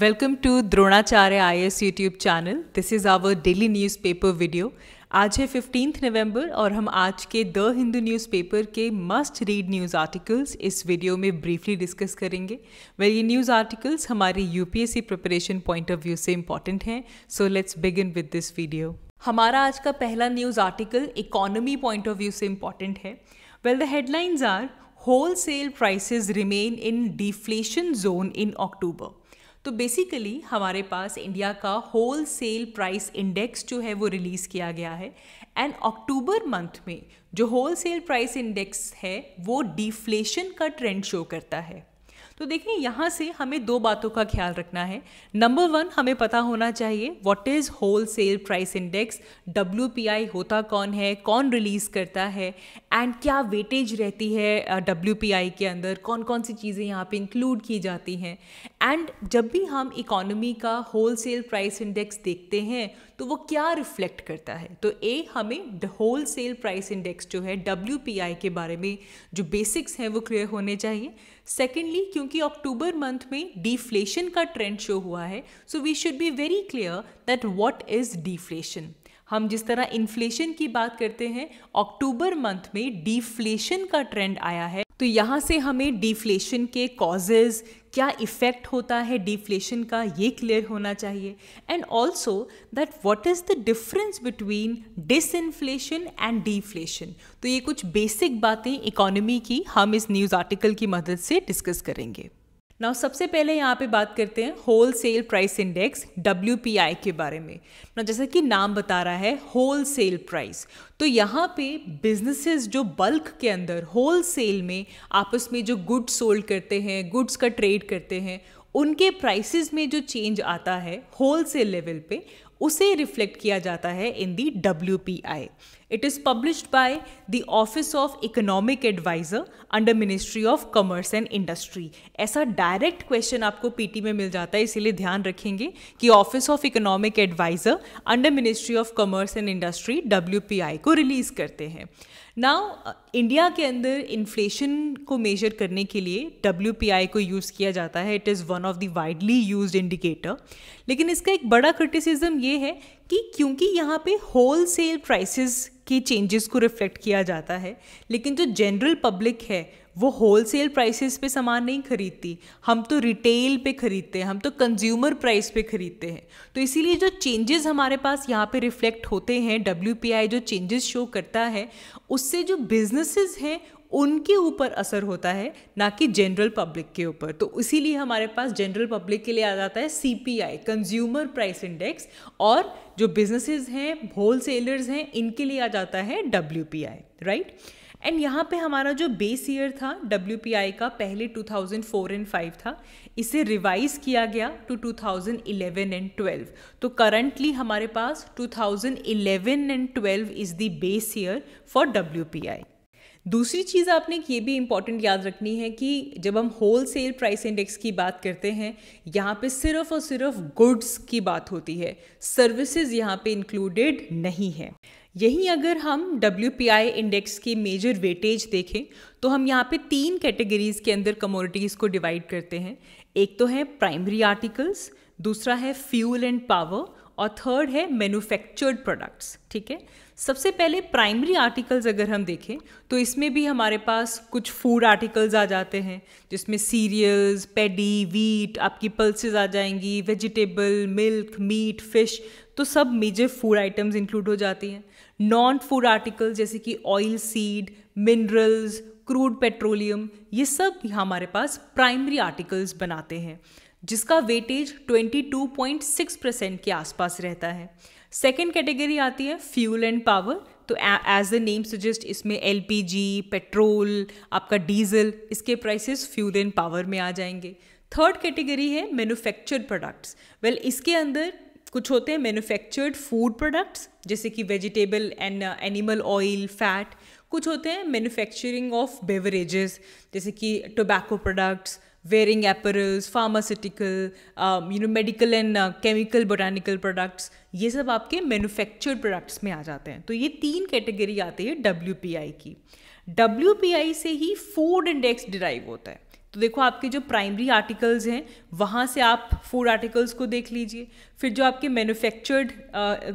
Welcome to Dronacharya IAS YouTube channel this is our daily newspaper video आज है fifteenth November और हम आज के द हिंदू न्यूज़पेपर के मस्ट रीड न्यूज़ आर्टिकल्स इस वीडियो में ब्रीफली डिस्कस करेंगे वेल ये न्यूज़ आर्टिकल्स हमारे UPSC preparation point of view से इम्पॉर्टेंट हैं so let's begin with this video हमारा आज का पहला news article economy point of view से इम्पॉर्टेंट है well the headlines are wholesale prices remain in deflation zone in October तो basically हमारे पास इंडिया का होल सेल प्राइस इंडेक्स जो है वो रिलीज़ किया गया है एंड अक्टूबर मंथ में जो होल सेल प्राइस इंडेक्स है वो डिफ्लेशन का ट्रेंड शो करता है तो देखिए यहाँ से हमें दो बातों का ख्याल रखना है नंबर वन हमें पता होना चाहिए what is wholesale price index W होता कौन है कौन रिलीज़ करता है एंड क्या वेटेज रहती है डब्ल्यू के अंदर कौन कौन सी चीज़ें यहाँ पे इंक्लूड की जाती हैं एंड जब भी हम इकोनॉमी का होल सेल प्राइस इंडेक्स देखते हैं तो वो क्या रिफ्लेक्ट करता है तो ए हमें the wholesale price index जो है डब्ल्यू के बारे में जो बेसिक्स हैं वो क्लियर होने चाहिए सेकेंडली क्योंकि अक्टूबर मंथ में डिफ्लेशन का ट्रेंड शो हुआ है so we should be very clear that what is deflation हम जिस तरह इन्फ्लेशन की बात करते हैं अक्टूबर मंथ में डिफ्लेशन का ट्रेंड आया है तो यहाँ से हमें डिफ्लेशन के कॉजेज क्या इफ़ेक्ट होता है डिफ्लेशन का ये क्लियर होना चाहिए and also that what is the difference between disinflation and deflation तो ये कुछ बेसिक बातें इकोनॉमी की हम इस न्यूज़ आर्टिकल की मदद से डिस्कस करेंगे नाउ सबसे पहले यहाँ पे बात करते हैं wholesale price index W के बारे में ना जैसा कि नाम बता रहा है होल सेल प्राइस तो यहाँ पे बिजनेसेस जो बल्क के अंदर होल सेल में आपस में जो गुड्स सोल्ड करते हैं गुड्स का ट्रेड करते हैं उनके प्राइसेस में जो चेंज आता है होल सेल लेवल पे उसे रिफ्लेक्ट किया जाता है in the W P I It is published by the Office of Economic Advisor under Ministry of Commerce and Industry. ऐसा डायरेक्ट क्वेश्चन आपको टी में मिल जाता है इसीलिए ध्यान रखेंगे कि office of economic adviser under ministry of commerce and industry W P I को रिलीज करते हैं नाउ इंडिया uh, के अंदर इन्फ्लेशन को मेजर करने के लिए डब्ल्यू पी आई को यूज़ किया जाता है it is one of the widely use indicator लेकिन इसका एक बड़ा क्रिटिसिजम ये है कि क्योंकि यहाँ पे होल सेल प्राइसेस के चेंजेस को रिफ्लेक्ट किया जाता है लेकिन जो जनरल पब्लिक है वो होल सेल प्राइसेस पे सामान नहीं खरीदती हम तो रिटेल पे ख़रीदते हैं हम तो कंज्यूमर प्राइस पे ख़रीदते हैं तो इसीलिए जो चेंजेस हमारे पास यहाँ पे रिफ्लेक्ट होते हैं डब्ल्यू जो चेंजेस शो करता है उससे जो बिजनेसेस हैं उनके ऊपर असर होता है ना कि जनरल पब्लिक के ऊपर तो इसीलिए हमारे पास जनरल पब्लिक के लिए आ जाता है सी कंज्यूमर प्राइस इंडेक्स और जो बिजनेसेस हैं होल सेलर्स हैं इनके लिए आ जाता है डब्ल्यू राइट एंड यहाँ पे हमारा जो बेस ईयर था डब्ल्यू का पहले 2004 एंड 5 था इसे रिवाइज किया गया टू 2011 एंड 12 तो करंटली हमारे पास 2011 and 12 is the base year for W P I दूसरी चीज़ आपने ये भी इम्पॉर्टेंट याद रखनी है कि जब हम होल सेल प्राइस इंडेक्स की बात करते हैं यहाँ पे सिर्फ और सिर्फ गुड्स की बात होती है सर्विसेज यहाँ पे इंक्लूडेड नहीं है यहीं अगर हम डब्ल्यू इंडेक्स की मेजर वेटेज देखें तो हम यहाँ पे तीन कैटेगरीज़ के अंदर कमोडिटीज़ को डिवाइड करते हैं एक तो है प्राइमरी आर्टिकल्स दूसरा है फ्यूल एंड पावर और थर्ड है मैन्युफैक्चर्ड प्रोडक्ट्स ठीक है सबसे पहले प्राइमरी आर्टिकल्स अगर हम देखें तो इसमें भी हमारे पास कुछ फूड आर्टिकल्स आ जाते हैं जिसमें सीरियल्स पेडी वीट आपकी पल्सेज आ जाएंगी वेजिटेबल मिल्क मीट फिश तो सब मेजर फूड आइटम्स इंक्लूड हो जाती हैं नॉन फूड आर्टिकल्स जैसे कि oil seed minerals crude petroleum ये सब हमारे पास प्राइमरी आर्टिकल्स बनाते हैं जिसका वेटेज 22.6 परसेंट के आसपास रहता है सेकेंड कैटेगरी आती है फ्यूल एंड पावर तो एज द नेम सजेस्ट इसमें एल पेट्रोल आपका डीजल इसके प्राइसेस फ्यूल एंड पावर में आ जाएंगे थर्ड कैटेगरी है मैनुफैक्चर प्रोडक्ट्स वेल इसके अंदर कुछ होते हैं मैन्युफैक्चर्ड फूड प्रोडक्ट्स जैसे कि vegetable and animal oil fat कुछ होते हैं मैन्युफैक्चरिंग ऑफ बेवरेजेस जैसे कि tobacco products wearing apparels pharmaceutical um, you know medical and uh, chemical botanical products ये सब आपके मैन्युफैक्चर्ड प्रोडक्ट्स में आ जाते हैं तो ये तीन कैटेगरी आती है डब्ल्यू की डब्ल्यू से ही फूड इंडेक्स डिराइव होता है तो देखो आपके जो प्राइमरी आर्टिकल्स हैं वहाँ से आप फूड आर्टिकल्स को देख लीजिए फिर जो आपके मैन्युफैक्चर्ड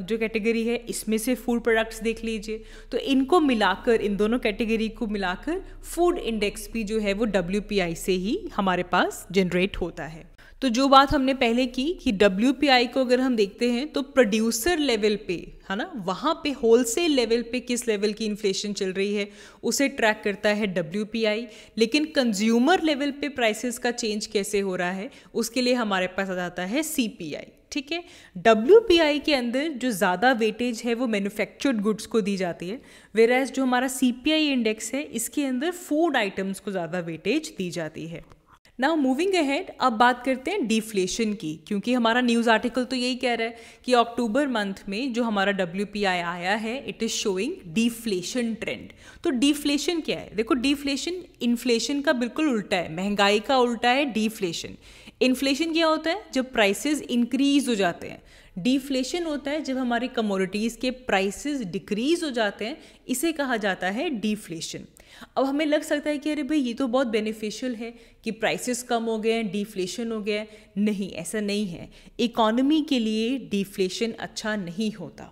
जो कैटेगरी है इसमें से फूड प्रोडक्ट्स देख लीजिए तो इनको मिलाकर इन दोनों कैटेगरी को मिलाकर फूड इंडेक्स भी जो है वो डब्ल्यू से ही हमारे पास जनरेट होता है तो जो बात हमने पहले की कि डब्ल्यू को अगर हम देखते हैं तो प्रोड्यूसर लेवल पे है ना वहाँ पे होलसेल लेवल पे किस लेवल की इन्फ्लेशन चल रही है उसे ट्रैक करता है डब्ल्यू लेकिन कंज्यूमर लेवल पे प्राइसेस का चेंज कैसे हो रहा है उसके लिए हमारे पास आ जाता है सी ठीक है डब्ल्यू के अंदर जो ज़्यादा वेटेज है वो मैन्युफैक्चर्ड गुड्स को दी जाती है वेराज जो हमारा सी इंडेक्स है इसके अंदर फूड आइटम्स को ज़्यादा वेटेज दी जाती है नाउ मूविंग अहेड अब बात करते हैं डिफ्लेशन की क्योंकि हमारा न्यूज़ आर्टिकल तो यही कह रहा है कि अक्टूबर मंथ में जो हमारा डब्ल्यू आया है it is showing deflation trend तो डिफ्लेशन क्या है देखो डिफ्लेशन इन्फ्लेशन का बिल्कुल उल्टा है महंगाई का उल्टा है डिफ्लेशन इन्फ्लेशन क्या होता है जब प्राइसेस इंक्रीज हो जाते हैं डिफ्लेशन होता है जब हमारी कमोडिटीज़ के प्राइसेस डिक्रीज हो जाते हैं इसे कहा जाता है डिफ्लेशन अब हमें लग सकता है कि अरे भाई ये तो बहुत बेनिफिशियल है कि प्राइसेस कम हो गए हैं डिफ्लेशन हो गया है नहीं ऐसा नहीं है इकोनॉमी के लिए डिफ्लेशन अच्छा नहीं होता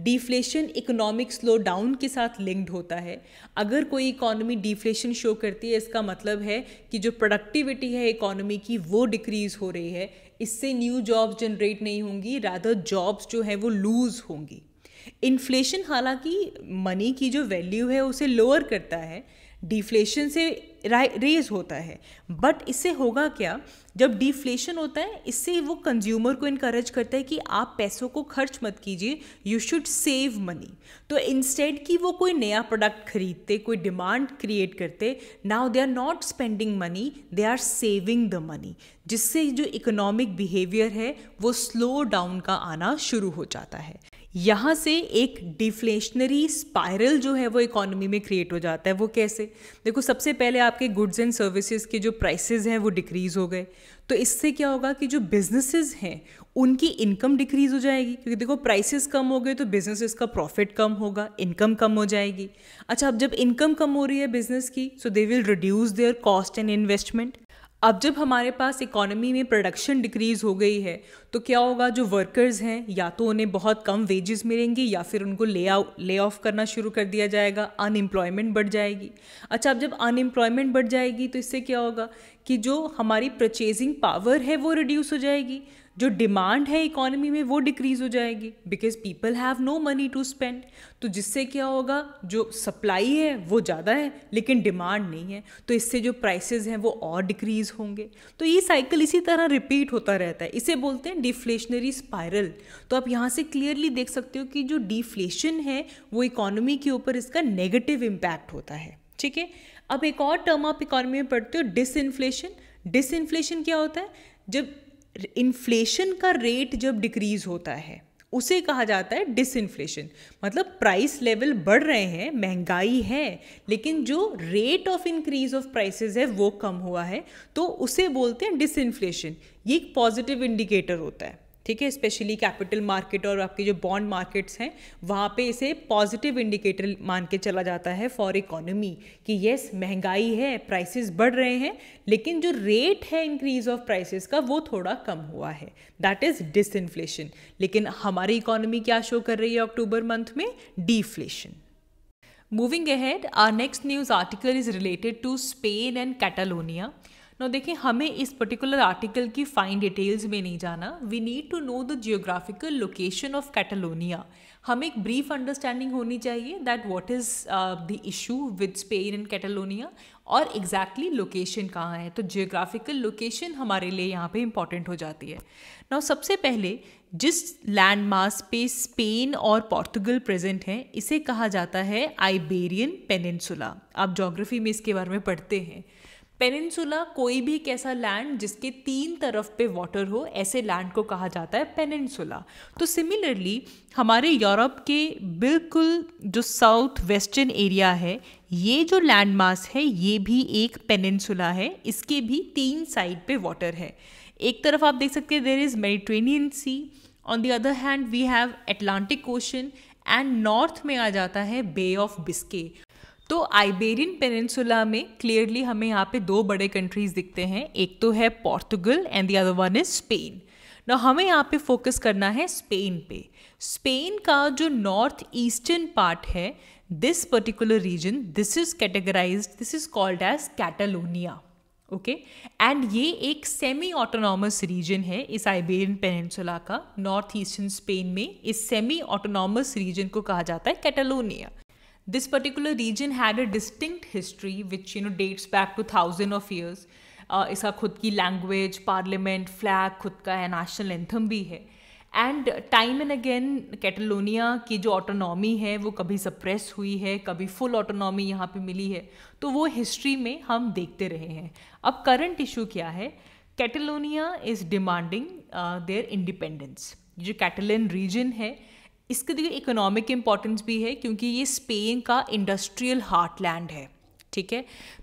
डिफ्लेशन इकोनॉमिक स्लो डाउन के साथ लिंक्ड होता है अगर कोई इकोनॉमी डिफ्लेशन शो करती है इसका मतलब है कि जो प्रोडक्टिविटी है इकोनॉमी की वो डिक्रीज़ हो रही है इससे न्यू जॉब्स जनरेट नहीं होंगी राधर जॉब्स जो हैं वो लूज़ होंगी इन्फ्लेशन हालांकि मनी की जो वैल्यू है उसे लोअर करता है डिफ्लेशन से रेज होता है बट इससे होगा क्या जब डिफ्लेशन होता है इससे वो कंज्यूमर को इनक्रेज करता है कि आप पैसों को खर्च मत कीजिए यू शुड सेव मनी तो इंस्टेड कि वो कोई नया प्रोडक्ट खरीदते कोई डिमांड क्रिएट करते now they are not spending money they are saving the money जिससे जो इकोनॉमिक बिहेवियर है वो स्लो डाउन का आना शुरू हो जाता है यहाँ से एक डिफ्लेशनरी स्पायरल जो है वो इकोनॉमी में क्रिएट हो जाता है वो कैसे देखो सबसे पहले आपके गुड्स एंड सर्विसेज के जो प्राइसेज हैं वो डिक्रीज़ हो गए तो इससे क्या होगा कि जो बिजनेसेस हैं उनकी इनकम डिक्रीज़ हो जाएगी क्योंकि देखो प्राइसेस कम हो गए तो बिजनेसेस का प्रॉफिट कम होगा इनकम कम हो जाएगी अच्छा अब जब इनकम कम हो रही है बिजनेस की so they will reduce their cost and investment अब जब हमारे पास इकोनॉमी में प्रोडक्शन डिक्रीज़ हो गई है तो क्या होगा जो वर्कर्स हैं या तो उन्हें बहुत कम वेजेस मिलेंगी या फिर उनको ले ले ऑफ करना शुरू कर दिया जाएगा अनएम्प्लॉयमेंट बढ़ जाएगी अच्छा अब जब अनएम्प्लॉयमेंट बढ़ जाएगी तो इससे क्या होगा कि जो हमारी परचेजिंग पावर है वो रिड्यूस हो जाएगी जो डिमांड है इकोनॉमी में वो डिक्रीज़ हो जाएगी because people have no money to spend तो जिससे क्या होगा जो सप्लाई है वो ज़्यादा है लेकिन डिमांड नहीं है तो इससे जो प्राइसेस हैं वो और डिक्रीज़ होंगे तो ये साइकिल इसी तरह रिपीट होता रहता है इसे बोलते हैं डिफ्लेशनरी स्पायरल तो आप यहाँ से क्लियरली देख सकते हो कि जो डिफ्लेशन है वो इकोनॉमी के ऊपर इसका नेगेटिव इम्पैक्ट होता है ठीक है अब एक और टर्म आप इकोनॉमी में पढ़ते हो डिस इन्फ्लेशन क्या होता है जब इन्फ्लेशन का रेट जब डिक्रीज़ होता है उसे कहा जाता है डिसइन्फ्लेशन मतलब प्राइस लेवल बढ़ रहे हैं महंगाई है लेकिन जो rate of increase of prices है वो कम हुआ है तो उसे बोलते हैं डिसइन्फ्लेशन ये एक पॉजिटिव इंडिकेटर होता है ठीक है स्पेशली कैपिटल मार्केट और आपके जो बॉन्ड मार्केट्स हैं वहाँ पे इसे पॉजिटिव इंडिकेटर मान के चला जाता है फॉर इकोनॉमी कि येस महंगाई है प्राइसेस बढ़ रहे हैं लेकिन जो रेट है इंक्रीज ऑफ प्राइसेस का वो थोड़ा कम हुआ है दैट इज़ डिसइन्फ्लेशन लेकिन हमारी इकोनॉमी क्या शो कर रही है अक्टूबर मंथ में deflation moving ahead our next news article is related to Spain and Catalonia now देखें हमें इस पर्टिकुलर आर्टिकल की फाइन डिटेल्स में नहीं जाना we need to know the geographical location of Catalonia हमें एक ब्रीफ अंडरस्टैंडिंग होनी चाहिए that what is the issue with Spain and Catalonia और एग्जैक्टली लोकेशन कहाँ है तो जियोग्राफिकल लोकेशन हमारे लिए यहाँ पे इंपॉर्टेंट हो जाती है ना सबसे पहले जिस लैंड पे स्पेन और पोर्तुगल प्रेजेंट हैं इसे कहा जाता है आइबेरियन पेनिनसुला आप जोग्राफी में इसके बारे में पढ़ते हैं पेनिनसुला कोई भी एक ऐसा लैंड जिसके तीन तरफ पे वाटर हो ऐसे लैंड को कहा जाता है पेनिनसुला तो सिमिलरली हमारे यूरोप के बिल्कुल जो साउथ वेस्टर्न एरिया है ये जो लैंड मास है ये भी एक पेनिनसुला है इसके भी तीन साइड पे वाटर है एक तरफ आप देख सकते हैं there is Mediterranean sea on the other hand we have Atlantic ocean and north में आ जाता है बे ऑफ बिस्के तो आइबेरियन पेनिनसुला में क्लियरली हमें यहाँ पे दो बड़े कंट्रीज दिखते हैं एक तो है Portugal and the other one is Spain ना हमें यहाँ पे फोकस करना है स्पेन पे स्पेन का जो नॉर्थ ईस्टर्न पार्ट है this particular region this is categorise this is called as Catalonia okay and ये एक सेमी ऑटोनॉमस रीजन है इस आइबेरियन पेनिनसुला का नॉर्थ ईस्टर्न स्पेन में इस सेमी ऑटोनॉमस रीजन को कहा जाता है Catalonia This particular region had a distinct history which you know dates back to thousand of years. Uh, इसका खुद की लैंग्वेज पार्लियामेंट फ्लैग खुद का है नेशनल एंथम भी है and time and again Catalonia की जो ऑटोनॉमी है वो कभी सप्रेस हुई है कभी फुल ऑटोनॉमी यहाँ पे मिली है तो वो हिस्ट्री में हम देखते रहे हैं अब करंट इशू क्या है Catalonia is demanding their independence जो कैटलिन रीजन है इसके देखिए इकोनॉमिक इम्पॉर्टेंस भी है क्योंकि ये स्पेन का इंडस्ट्रियल हार्टलैंड है ठीक है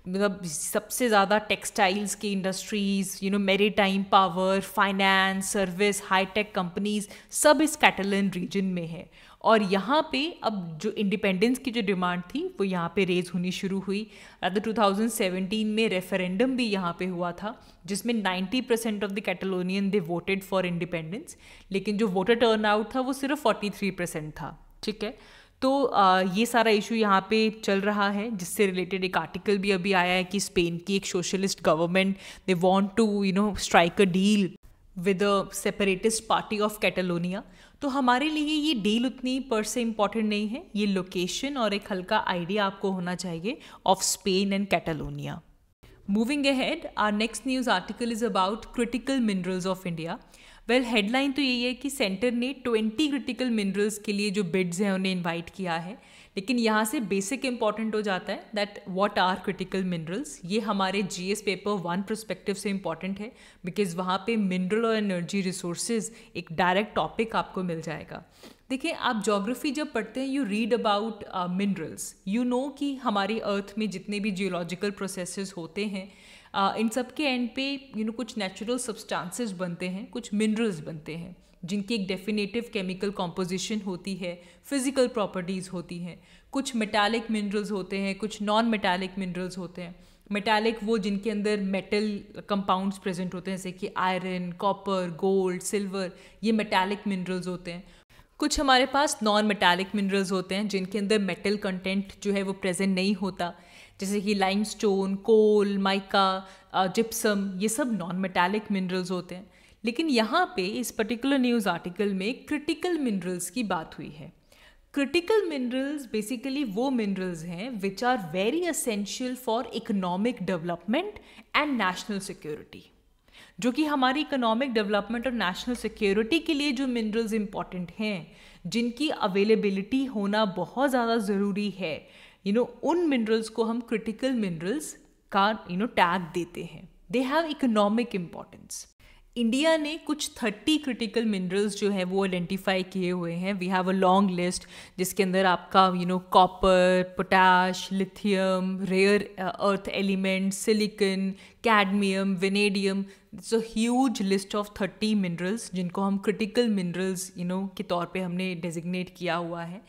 मतलब सबसे ज़्यादा टेक्सटाइल्स की industries you know maritime power finance service high tech companies सब इस कैटलन रीजन में है और यहाँ पे अब जो इंडिपेंडेंस की जो डिमांड थी वो यहाँ पे रेज होनी शुरू हुई अदर 2017 में रेफरेंडम भी यहाँ पे हुआ था जिसमें 90 percent of the Catalonian they voted for independence लेकिन जो वोटर टर्न आउट था वो सिर्फ 43 परसेंट था ठीक है तो आ, ये सारा इशू यहाँ पे चल रहा है जिससे रिलेटेड एक आर्टिकल भी अभी आया है कि स्पेन की एक socialist government they want to you know strike a deal with a separatist party of Catalonia तो हमारे लिए ये डील उतनी पर से इम्पॉर्टेंट नहीं है ये लोकेशन और एक हल्का आइडिया आपको होना चाहिए of Spain and Catalonia moving ahead our next news article is about critical minerals of India well headline तो यही है कि सेंटर ने 20 क्रिटिकल मिनरल्स के लिए जो बिड्स हैं उन्हें इनवाइट किया है लेकिन यहाँ से बेसिक इंपॉर्टेंट हो जाता है that what are critical minerals ये हमारे G S paper one perspective से इम्पॉर्टेंट है बिकॉज वहाँ पे मिनरल और एनर्जी रिसोर्सेज एक डायरेक्ट टॉपिक आपको मिल जाएगा देखिए आप जोग्राफी जब पढ़ते हैं you read about minerals you know कि हमारी अर्थ में जितने भी जियोलॉजिकल प्रोसेसेस होते हैं uh, इन सब के एंड पे यू you नो know, कुछ नेचुरल सब्सटेंसेस बनते हैं कुछ मिनरल्स बनते हैं जिनकी एक डेफिनेटिव केमिकल कॉम्पोजिशन होती है फिज़िकल प्रॉपर्टीज़ होती हैं कुछ मेटालिक मिनरल्स होते हैं कुछ नॉन मेटालिक मिनरल्स होते हैं मेटालिक वो जिनके अंदर मेटल कंपाउंड्स प्रेजेंट होते हैं जैसे कि आयरन कॉपर गोल्ड सिल्वर ये मेटालिक मिनरल्स होते हैं कुछ हमारे पास नॉन मेटालिक मिनरल्स होते हैं जिनके अंदर मेटल कंटेंट जो है वो प्रेजेंट नहीं होता जैसे कि लाइमस्टोन कोल माइका जिप्सम ये सब नॉन मेटालिक मिनरल्स होते हैं लेकिन यहाँ पे इस पर्टिकुलर न्यूज़ आर्टिकल में क्रिटिकल मिनरल्स की बात हुई है क्रिटिकल मिनरल्स बेसिकली वो मिनरल्स हैं which are very essential for economic development and national security जो कि हमारी इकोनॉमिक डेवलपमेंट और नेशनल सिक्योरिटी के लिए जो मिनरल्स इंपॉर्टेंट हैं जिनकी अवेलेबिलिटी होना बहुत ज़्यादा ज़रूरी है यू you नो know, उन मिनरल्स को हम क्रिटिकल मिनरल्स का यू नो टैग देते हैं they have economic importance India ने कुछ थर्टी क्रिटिकल मिनरल्स जो है वो आइडेंटिफाई किए हुए हैं we have a long list जिसके अंदर आपका you know copper potash lithium rare earth element silicon cadmium vanadium it's a huge list of thirty minerals जिनको हम क्रिटिकल मिनरल्स यू नो के तौर पे हमने डेजिग्नेट किया हुआ है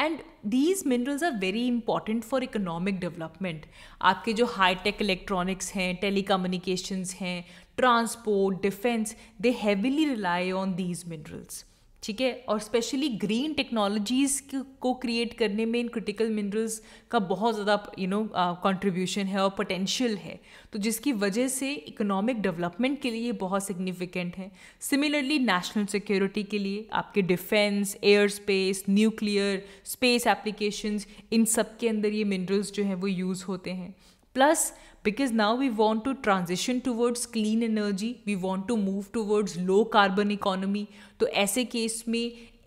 and these minerals are very important for economic development आपके जो हाई टेक इलेक्ट्रॉनिक्स हैं टेली हैं transport defence they heavily rely on these minerals ठीक है और स्पेशली ग्रीन टेक्नोलॉजीज़ को क्रिएट करने में इन क्रिटिकल मिनरल्स का बहुत ज़्यादा यू नो कंट्रीब्यूशन है और पोटेंशियल है तो जिसकी वजह से इकोनॉमिक डेवलपमेंट के लिए बहुत सिग्निफिकेंट है सिमिलरली नेशनल सिक्योरिटी के लिए आपके defence aerospace nuclear space applications इन सब के अंदर ये मिनरल्स जो हैं वो यूज़ होते हैं Plus, because now we want to transition towards clean energy, we want to move towards low carbon economy. तो ऐसे केस में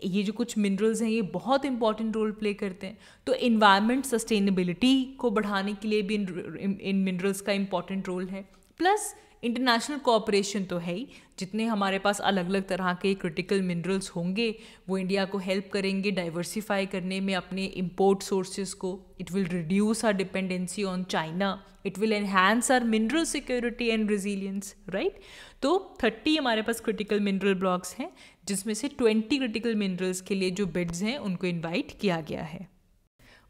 ये जो कुछ मिनरल्स हैं ये बहुत इंपॉर्टेंट रोल प्ले करते हैं तो इन्वायरमेंट सस्टेनेबिलिटी को बढ़ाने के लिए भी इन मिनरल्स का इम्पॉर्टेंट रोल है प्लस इंटरनेशनल कॉपरेशन तो है ही जितने हमारे पास अलग अलग तरह के क्रिटिकल मिनरल्स होंगे वो इंडिया को हेल्प करेंगे डाइवर्सिफाई करने में अपने इम्पोर्ट सोर्सेज को it will reduce our dependency on China it will enhance our mineral security and resilience right तो थर्टी हमारे पास क्रिटिकल मिनरल ब्लॉक्स हैं जिसमें से ट्वेंटी क्रिटिकल मिनरल्स के लिए जो बिड्स हैं उनको इन्वाइट किया गया है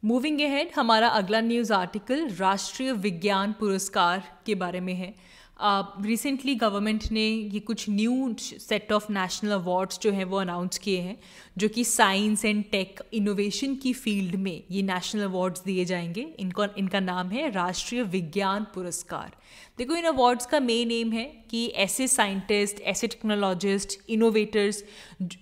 मूविंग अहेड हमारा अगला न्यूज़ आर्टिकल राष्ट्रीय विज्ञान पुरस्कार के बारे में है रिसेंटली गवर्नमेंट ने ये कुछ new set of national awards जो हैं वो अनाउंस किए हैं जो कि साइंस एंड टेक इनोवेशन की फील्ड में ये नेशनल अवार्ड्स दिए जाएंगे इनका इनका नाम है राष्ट्रीय विज्ञान पुरस्कार देखो इन अवार्ड्स का मेन एम है कि ऐसे साइंटिस्ट ऐसे टेक्नोलॉजिस्ट इनोवेटर्स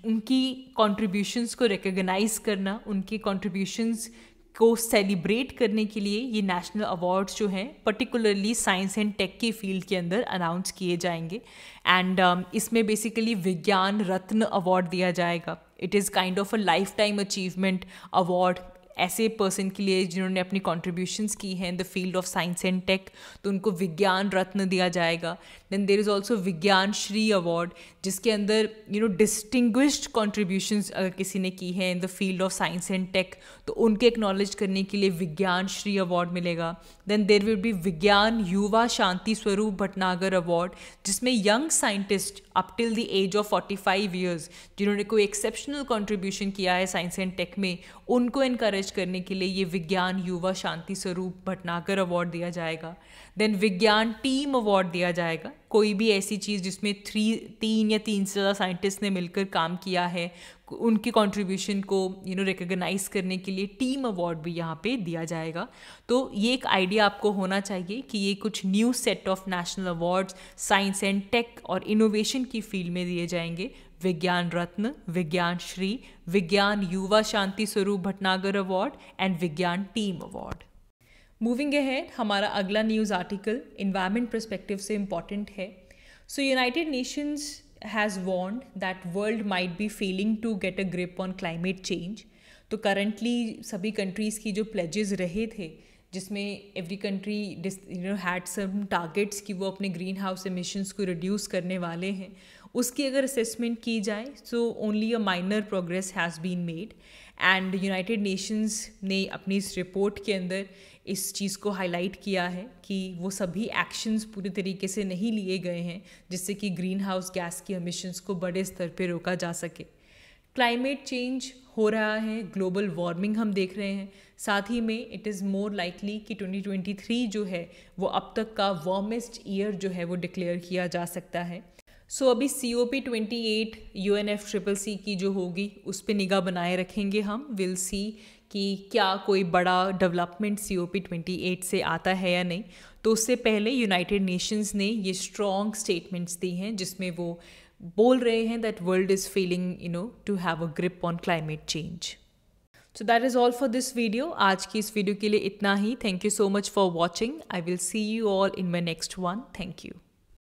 उनकी कॉन्ट्रीब्यूशंस को रिकगनाइज करना उनके कॉन्ट्रीब्यूशंस को सेलिब्रेट करने के लिए ये नेशनल अवार्ड्स जो हैं पर्टिकुलरली साइंस एंड टेक के फील्ड के अंदर अनाउंस किए जाएंगे एंड um, इसमें बेसिकली विज्ञान रत्न अवार्ड दिया जाएगा it is kind of a lifetime achievement award ऐसे पर्सन के लिए जिन्होंने अपनी कॉन्ट्रीब्यूशंस की हैं in the field of science and tech तो उनको विज्ञान रत्न दिया जाएगा देन देर इज़ ऑल्सो विज्ञान श्री अवार्ड जिसके अंदर यू नो डिस्टिंग्विश्ड कॉन्ट्रीब्यूशंस अगर किसी ने की हैं in the field of science and tech तो उनके एक्नॉलेज करने के लिए विज्ञान श्री अवार्ड मिलेगा then there will be Vigyan Yuva Shanti Swarup Bhatnagar award जिसमें young scientist up till the age of 45 years जिन्होंने कोई एक्सेप्शनल कंट्रीब्यूशन किया है साइंस एंड टेक में उनको इनक्रेज करने के लिए ये विज्ञान युवा शांति स्वरूप भटनागर अवार्ड दिया जाएगा देन विज्ञान टीम अवार्ड दिया जाएगा कोई भी ऐसी चीज़ जिसमें थ्री तीन या तीन से ज़्यादा साइंटिस्ट ने मिलकर काम किया है उनके कंट्रीब्यूशन को यू नो रिकगनाइज करने के लिए टीम अवार्ड भी यहाँ पे दिया जाएगा तो ये एक आइडिया आपको होना चाहिए कि ये कुछ new set of national awards science and tech और इनोवेशन की फील्ड में दिए जाएंगे विज्ञान रत्न विज्ञान श्री विज्ञान Yuva Shanti Swarup Bhatnagar award and Vigyan team award moving ahead हमारा अगला न्यूज़ आर्टिकल इन्वायरमेंट परस्पेक्टिव से इम्पॉर्टेंट है so United Nations has warned that world might be failing to get a grip on climate change तो करंटली सभी कंट्रीज़ की जो प्लेजेस रहे थे जिसमें every country you know had some targets कि वो अपने ग्रीन हाउस एमिशंस को रिड्यूस करने वाले हैं उसकी अगर असेसमेंट की जाए so only a minor progress has been made and United Nations ने अपनी इस रिपोर्ट के अंदर इस चीज़ को हाईलाइट किया है कि वो सभी एक्शंस पूरे तरीके से नहीं लिए गए हैं जिससे कि ग्रीन हाउस गैस की अमिशंस को बड़े स्तर पर रोका जा सके क्लाइमेट चेंज हो रहा है ग्लोबल वार्मिंग हम देख रहे हैं साथ ही में इट इज़ मोर लाइकली कि 2023 जो है वो अब तक का वार्मेस्ट ईयर जो है वो डिक्लेयर किया जा सकता है सो so, अभी C O P twenty eight U N F triple C की जो होगी उस पर निगाह बनाए रखेंगे हम विल सी कि क्या कोई बड़ा development C O P twenty eight से आता है या नहीं तो उससे पहले यूनाइटेड नेशंस ने ये स्ट्रॉन्ग स्टेटमेंट्स दी हैं जिसमें वो बोल रहे हैं that world is feeling you know to have a grip on climate change so that is all for this video आज की इस वीडियो के लिए इतना ही thank you so much for watching I will see you all in my next one thank you